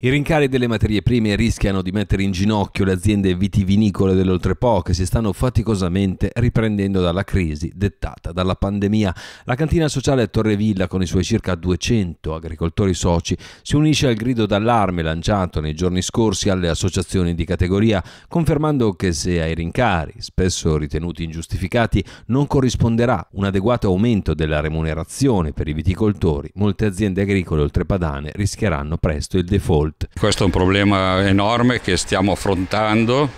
I rincari delle materie prime rischiano di mettere in ginocchio le aziende vitivinicole dell'Oltrepo che si stanno faticosamente riprendendo dalla crisi dettata dalla pandemia. La cantina sociale Torrevilla con i suoi circa 200 agricoltori soci si unisce al grido d'allarme lanciato nei giorni scorsi alle associazioni di categoria, confermando che se ai rincari, spesso ritenuti ingiustificati, non corrisponderà un adeguato aumento della remunerazione per i viticoltori, molte aziende agricole oltrepadane rischieranno presto il default volte. Questo è un problema enorme che stiamo affrontando,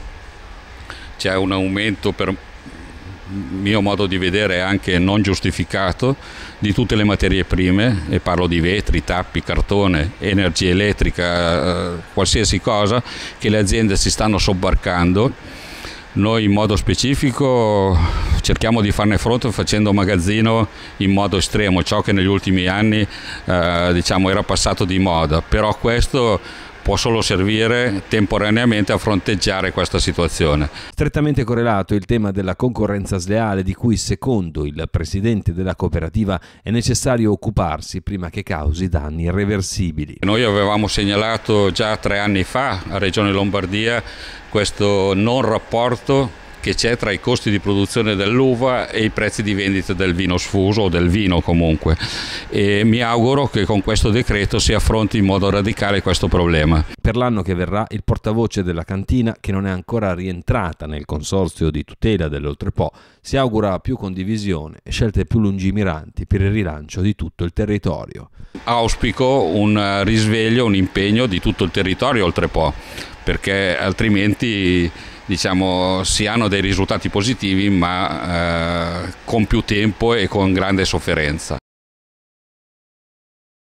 c'è un aumento per mio modo di vedere anche non giustificato di tutte le materie prime e parlo di vetri, tappi, cartone, energia elettrica, eh, qualsiasi cosa che le aziende si stanno sobbarcando noi in modo specifico cerchiamo di farne fronte facendo magazzino in modo estremo, ciò che negli ultimi anni eh, diciamo, era passato di moda, però questo può solo servire eh. temporaneamente a fronteggiare questa situazione. Strettamente correlato il tema della concorrenza sleale di cui secondo il presidente della cooperativa è necessario occuparsi prima che causi danni irreversibili. Noi avevamo segnalato già tre anni fa a Regione Lombardia questo non rapporto che c'è tra i costi di produzione dell'uva e i prezzi di vendita del vino sfuso o del vino comunque e mi auguro che con questo decreto si affronti in modo radicale questo problema. Per l'anno che verrà il portavoce della cantina, che non è ancora rientrata nel consorzio di tutela dell'Oltrepò, si augura più condivisione e scelte più lungimiranti per il rilancio di tutto il territorio. Auspico un risveglio, un impegno di tutto il territorio Oltrepò, perché altrimenti diciamo, si hanno dei risultati positivi ma eh, con più tempo e con grande sofferenza.